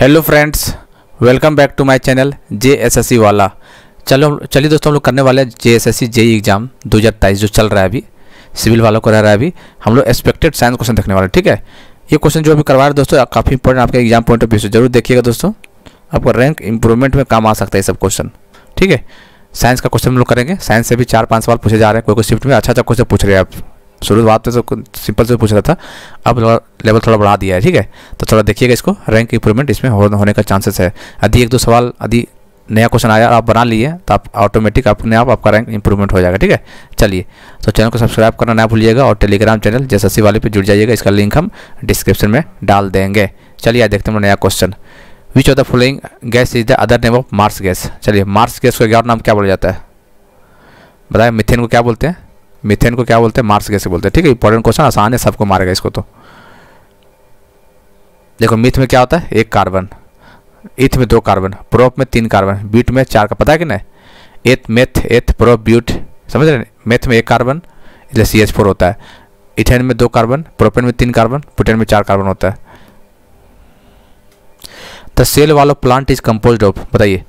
hello friends welcome back to my channel J S S C वाला चलो चलिए दोस्तों हम लोग करने वाले J S S C JE exam दो हज़ार तेईस जो चल रहा है अभी सिविल वालों को रह रहा है अभी हम लोग एक्सपेक्टेड साइंस क्वेश्चन देखने वाले ठीक है ये क्वेश्चन जो अभी करवा रहे दोस्तों काफ़ी इंपॉर्टेंट आपके एग्जाम पॉइंट ऑफ व्यू से जरूर देखिएगा दोस्तों आपका रैंक इंप्रूवमेंट में काम आ सकता है सब क्वेश्चन ठीक है साइंस का क्वेश्चन हम लोग करेंगे साइंस से भी चार पाँच सवाल पूछे जा रहे हैं कोई कोई शिफ्ट में अच्छा अच्छा क्वेश्चन पूछ रहे हैं आप शुरू में सबको सिंपल से पूछ रहा था अब लेवल थोड़ा बढ़ा दिया है ठीक है तो थोड़ा देखिएगा इसको रैंक इंप्रूवमेंट इसमें हो, होने का चांसेस है यदि एक दो सवाल यदि नया क्वेश्चन आया आप बना लिए तो आप ऑटोमेटिक अपने आप आपका रैंक इंप्रूवमेंट हो जाएगा ठीक है चलिए तो चैनल को सब्सक्राइब करना ना भूलिएगा और टेलीग्राम चैनल सी वाले पर जुड़ जाइएगा इसका लिंक हम डिस्क्रिप्शन में डाल देंगे चलिए आज देखते हैं नया question which of the following gas is the other name of marsh gas चलिए मार्स गैस का ग्यारह नाम क्या बोला जाता है बताए मिथेन को क्या बोलते हैं मिथेन को क्या बोलते हैं मार्स गैस बोलते हैं ठीक है इंपॉर्टेंट क्वेश्चन आसान है सबको मारेगा इसको तो देखो मिथ में क्या होता है एक कार्बन इथ में दो कार्बन प्रोप में तीन कार्बन ब्यूट में चार का पता है कि नहीं एथ मेथ एथ प्रोप ब्यूट समझ रहे मेथ में एक कार्बन इसलिए सी एच फोर होता है इथेन में दो कार्बन प्रोपेन में तीन कार्बन पुटेन में चार कार्बन होता है the cell wall plant is compose of बताइए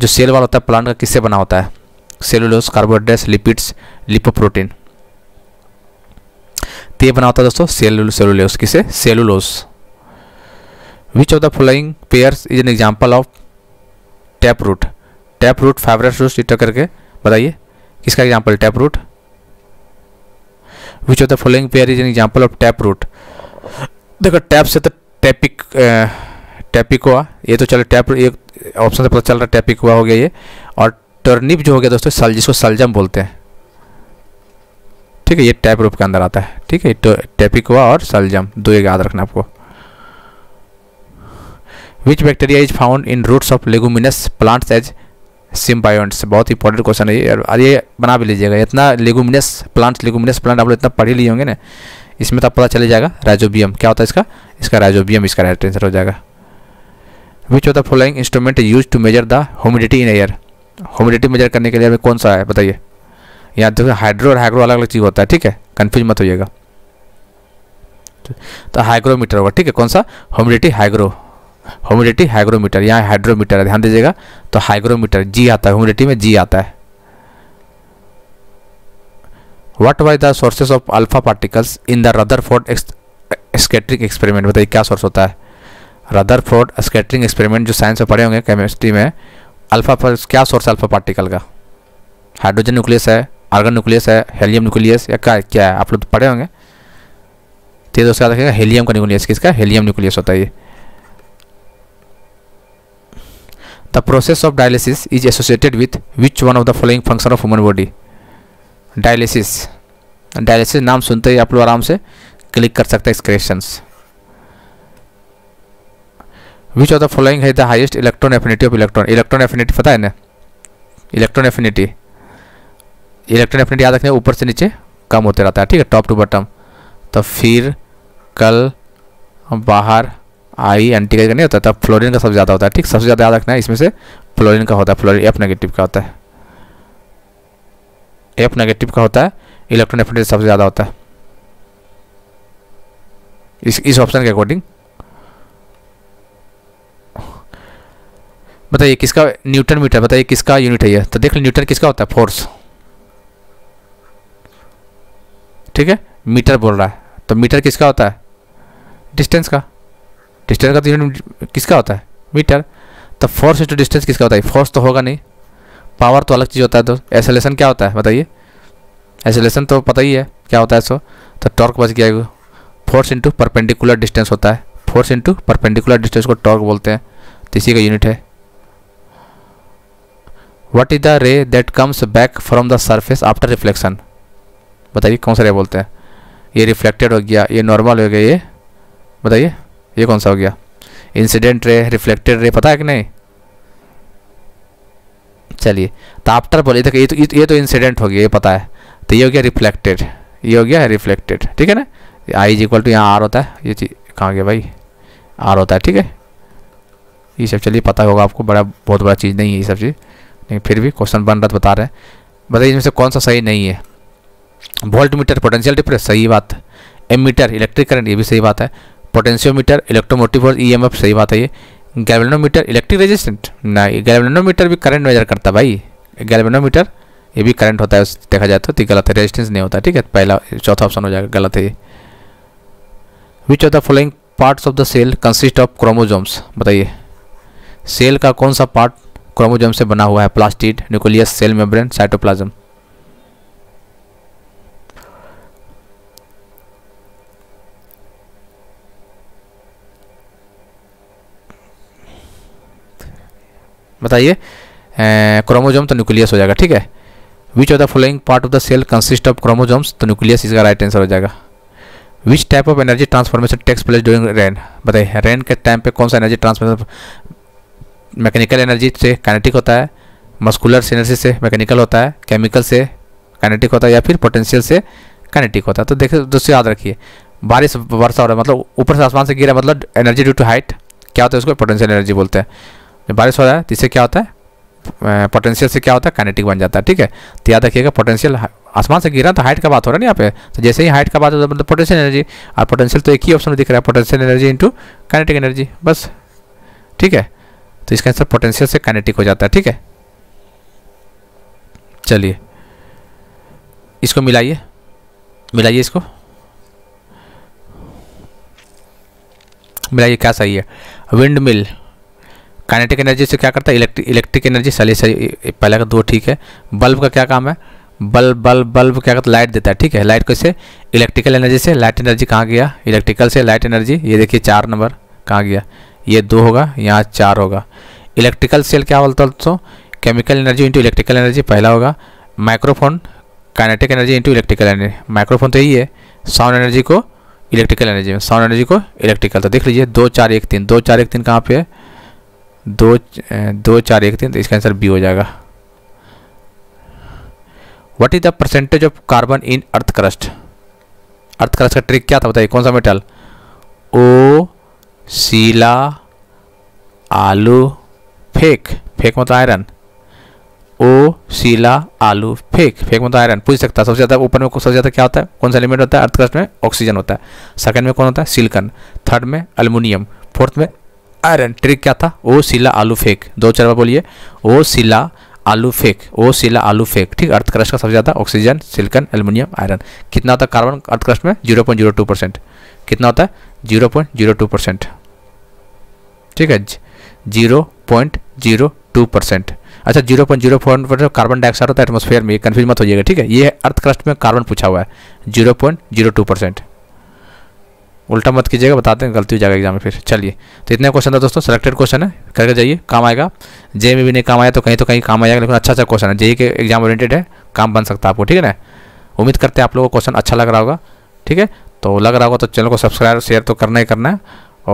जो सेल वाला होता है प्लांट का किससे बना होता है सेलुलोस कार्बोहाइड्रेट्स लिपिड्स लिपोप्रोटीन तो ये बना होता है दोस्तों सेलुल सेलुलोस किसे cellulose which of the following pairs is an example of tap root tap root fibrous root इटर करके बताइए किसका example tap root which of the following pair is an example of tap root देखो tap से तो टैपिक टैपिक हुआ ये तो चलो टैप एक ऑप्शन से पता चल रहा है टैपिक हुआ हो गया ये और टर्निप जो हो गया दोस्तों सल जिसको सलजम बोलते हैं ठीक है ये टैप रूप के अंदर आता है ठीक है तो टैपिकोआ और सलजम दो ये याद रखना आपको which bacteria is found in roots of leguminous plants as symbionts बहुत इंपॉर्टेंट क्वेश्चन है ये और ये बना भी लीजिएगा इतना लेगुमिनस प्लांट्स लेगुमिनस प्लांट आप लोग इतना पढ़ ही लिए होंगे ना इसमें तो पता चले जाएगा राइजोबियम क्या होता है इसका इसका राइजोबियम इसका राइट आंसर हो जाएगा which of the following instrument use to measure the humidity in air humidity measure करने के लिए हमें कौन सा है बताइए यहाँ देखो हाइड्रो और हाइग्रो अलग अलग चीज़ होता है ठीक है कन्फ्यूज मत होइएगा तो हाइग्रोमीटर होगा ठीक है कौन सा ह्यूमिडिटी हाइग्रो ह्यूमिडिटी हाइग्रोमीटर यहाँ हाइड्रोमीटर है ध्यान दीजिएगा तो हाइग्रोमीटर जी आता है ह्यूमिडिटी में जी आता है what why the sources of alpha particles in the Rutherford scattering experiment बताइए क्या सोर्स होता है रदर फोर्ड स्केटरिंग एक्सपेरिमेंट जो साइंस में पढ़े होंगे केमिस्ट्री में अल्फा पर क्या सोर्स है अल्फा पार्टिकल का हाइड्रोजन न्यूक्लियस है आर्गन न्यूक्लियस है हेलियम न्यूक्लियस या क्या क्या है आप लोग तो पढ़े होंगे तो दोस्तों याद रखेगा हेलियम का न्यूक्लियस किसका हेलियम न्यूक्लियस होता है ये the process of dialysis is associated with which one of the following function of human body dialysis dialysis नाम सुनते ही आप लोग आराम से क्लिक कर सकते हैं इस question which of the following है the highest electron affinity of electron electron affinity पता है ना इलेक्ट्रॉन एफिनिटी इलेक्ट्रॉन एफिनिटी याद रखना ऊपर से नीचे कम होते रहता है ठीक है टॉप टू बॉटम तो फिर कल बाहर आई एंटी का नहीं होता तब फ्लोरिन का सबसे ज़्यादा होता है ठीक सबसे ज़्यादा याद रखना है इसमें से फ्लोरिन का होता है फ्लोरिन एफ नेगेटिव का होता है एफ नेगेटिव का होता है इलेक्ट्रॉन एफिनिटी सबसे ज़्यादा होता है इस इस ऑप्शन के अकॉर्डिंग बताइए किसका न्यूटन मीटर बताइए किसका यूनिट है ये तो देख लो न्यूटन किसका होता है फोर्स ठीक है मीटर बोल रहा है तो मीटर किसका होता है डिस्टेंस का डिस्टेंस का तो यूनिट किसका होता है मीटर तो फोर्स इंटू डिस्टेंस किसका होता है फोर्स तो होगा नहीं पावर तो अलग चीज़ होता है तो एसोलेशन क्या होता है बताइए एसोलेशन तो पता ही है क्या होता है सो तो टॉर्क बच गया फोर्स इंटू परपेंडिकुलर डिस्टेंस होता है फोर्स इंटू परपेंडिकुलर डिस्टेंस को टॉर्क बोलते हैं तो इसी का यूनिट है what is the ray that comes back from the surface after reflection बताइए कौन सा रे बोलते हैं ये रिफ्लेक्टेड हो गया ये नॉर्मल हो गया ये बताइए ये कौन सा हो गया इंसिडेंट रे रिफ्लेक्टेड रे पता है कि नहीं चलिए तो आफ्टर बोले तो ये तो ये तो इंसिडेंट हो गया ये पता है तो ये हो गया रिफ्लेक्टेड ये हो गया है रिफ्लेक्टेड ठीक है ना आई इज इक्वल टू यहाँ आर होता है ये चीज़ कहाँ गया भाई आर होता है ठीक है ये सब चलिए पता होगा आपको बड़ा बहुत बड़ा चीज़ नहीं है ये सब चीज़ लेकिन फिर भी क्वेश्चन बन रहा तो बता रहे हैं बताइए इनमें से कौन सा सही नहीं है वोल्ट मीटर पोटेंशियल डिफरेंस सही बात है एम मीटर इलेक्ट्रिक करंट ये भी सही बात है पोटेंशियोमीटर इलेक्ट्रोमोटिव फोर्स ईएमएफ सही बात है ये गैल्वेनोमीटर इलेक्ट्रिक रेजिस्टेंट ना गैल्वेनोमीटर भी करंट मेजर करता है भाई गैल्वेनोमीटर ये भी करंट होता है देखा जाए तो, तो गलत है रेजिस्टेंस नहीं होता ठीक है पहला चौथा ऑप्शन हो जाएगा गलत है ये which of the following parts of the cell consist of chromosomes बताइए सेल का कौन सा पार्ट क्रोमोजोम से बना हुआ है plastid nucleus cell membrane cytoplasm बताइए क्रोमोजोम तो न्यूक्लियस हो जाएगा ठीक है which of the following part of the cell consist of chromosomes तो न्यूक्लियस इसका राइट आंसर हो जाएगा which type of energy transformation takes place during rain बताइए रेन के टाइम पे कौन सा एनर्जी ट्रांसफॉर्मेशन मैकेनिकल एनर्जी से काइनेटिक होता है मस्कुलर एनर्जी से मैकेनिकल होता है केमिकल से काइनेटिक होता है या फिर पोटेंशियल से काइनेटिक होता है तो देखिए दोस्तों याद रखिए बारिश वर्षा हो रहा है मतलब ऊपर से आसमान से गिरा मतलब एनर्जी ड्यू टू हाइट क्या होता है उसको पोटेंशियल एनर्जी बोलते हैं बारिश हो रहा है तो इससे क्या होता है पोटेंशियल से क्या होता है कैनेटिक बन जाता है ठीक है तो याद रखिएगा पोटेंशियल आसमान से गिरा तो हाइट का बात हो रहा है ना यहाँ पे तो जैसे ही हाइट का बात होता है मतलब पोटेंशियल एनर्जी और पोटेंशियल तो एक ही ऑप्शन दिख रहा है potential energy into kinetic energy बस ठीक है तो इसका आंसर पोटेंशियल से काइनेटिक हो जाता है ठीक है चलिए इसको मिलाइए मिलाइए इसको मिलाइए क्या सही है विंड मिल काइनेटिक एनर्जी से क्या करता है इलेक्ट्रिक इलेक्ट्रिक एनर्जी सही सही पहले का दो ठीक है बल्ब का क्या काम है बल्ब बल्ब बल्ब क्या करता है लाइट देता है ठीक है लाइट कैसे इलेक्ट्रिकल एनर्जी से लाइट एनर्जी कहाँ गया इलेक्ट्रिकल से लाइट एनर्जी ये देखिए चार नंबर कहाँ गया ये दो होगा यहाँ चार होगा इलेक्ट्रिकल सेल क्या बोलता हैं दोस्तों chemical energy into electrical energy पहला होगा microphone kinetic energy into electrical energy microphone तो यही है साउंड एनर्जी को इलेक्ट्रिकल एनर्जी में साउंड एनर्जी को इलेक्ट्रिकल तो देख लीजिए दो चार एक तीन दो चार एक तीन कहाँ पे है दो दो चार एक तीन तो इसका आंसर बी हो जाएगा what is the percentage of carbon in earth crust earth crust का ट्रिक क्या था बताइए कौन सा मेटल ओ सीला आलू फेक फेक मतलब आयरन ओ सीला आलू फेक फेक मतलब आयरन पूछ सकता है सबसे ज़्यादा ऊपर में सबसे ज़्यादा क्या होता है कौन सा एलिमेंट होता है अर्थक्रस्ट में ऑक्सीजन होता है सेकंड में कौन होता है सिल्कन थर्ड में अल्मोनियम फोर्थ में आयरन ट्रिक क्या था ओ सीला आलू फेक दो चार बार बोलिए ओ सीला आलू फेक ओ सीला आलू फेक ठीक अर्थक्रस्ट का सबसे ज़्यादा ऑक्सीजन सिल्कन एल्यूमिनियम आयरन कितना होता है कार्बन अर्थक्रस्ट में zero point zero two percent कितना होता है zero point zero two percent ठीक है zero point zero two percent अच्छा zero point zero four percent carbon dioxide होता है एटमोसफेयर में कन्फ्यूज मत हो जाएगा ठीक है ये अर्थ क्रस्ट में कार्बन पूछा हुआ है zero point zero two percent उल्टा मत कीजिएगा बताते हैं गलती हो जाएगा एग्जाम में फिर चलिए तो इतना क्वेश्चन था दोस्तों सेलेक्टेड क्वेश्चन है करके जाइए काम आएगा जे में भी नहीं काम आया तो कहीं तो कहीं काम आएगा लेकिन अच्छा अच्छा क्वेश्चन है जे के एग्जाम ओरिएंटेड है काम बन सकता है आपको ठीक है ना उम्मीद करते हैं आप लोगों को क्वेश्चन अच्छा लग रहा होगा ठीक है तो लग रहा होगा तो चैनल को सब्सक्राइब शेयर तो करना ही करना है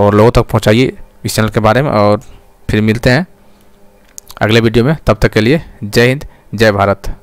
और लोगों तक पहुँचाइए इस चैनल के बारे में और फिर मिलते हैं अगले वीडियो में तब तक के लिए जय हिंद जय भारत